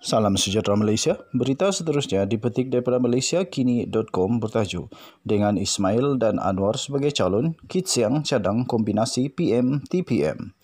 Salam sejahtera Malaysia. Berita seterusnya dipetik daripada MalaysiaKini.com bertajuk dengan Ismail dan Anwar sebagai calon Kit Siang cadang kombinasi PM-TPM.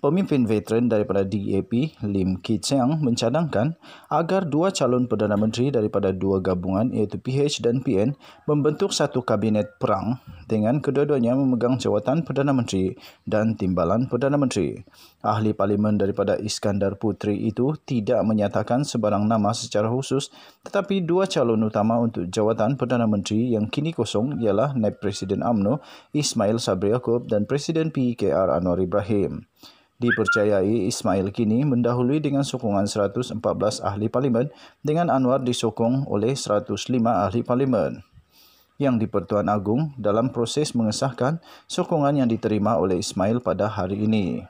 Pemimpin veteran daripada DAP, Lim Kit Siang mencadangkan agar dua calon Perdana Menteri daripada dua gabungan iaitu PH dan PN membentuk satu kabinet perang dengan kedua-duanya memegang jawatan Perdana Menteri dan Timbalan Perdana Menteri. Ahli Parlimen daripada Iskandar Putri itu tidak menyatakan sebarang nama secara khusus tetapi dua calon utama untuk jawatan Perdana Menteri yang kini kosong ialah Naib Presiden UMNO Ismail Sabri Yaakob dan Presiden PKR Anwar Ibrahim. Dipercayai Ismail kini mendahului dengan sokongan 114 ahli parlimen dengan Anwar disokong oleh 105 ahli parlimen yang di-Pertuan Agung dalam proses mengesahkan sokongan yang diterima oleh Ismail pada hari ini.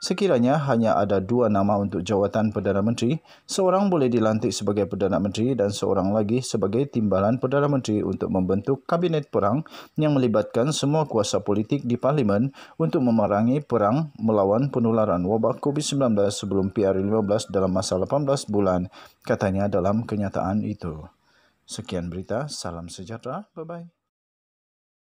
Sekiranya hanya ada dua nama untuk jawatan Perdana Menteri, seorang boleh dilantik sebagai Perdana Menteri dan seorang lagi sebagai timbalan Perdana Menteri untuk membentuk Kabinet Perang yang melibatkan semua kuasa politik di Parlimen untuk memerangi perang melawan penularan wabak COVID-19 sebelum PR15 dalam masa 18 bulan, katanya dalam kenyataan itu. Sekian berita, salam sejahtera, bye-bye.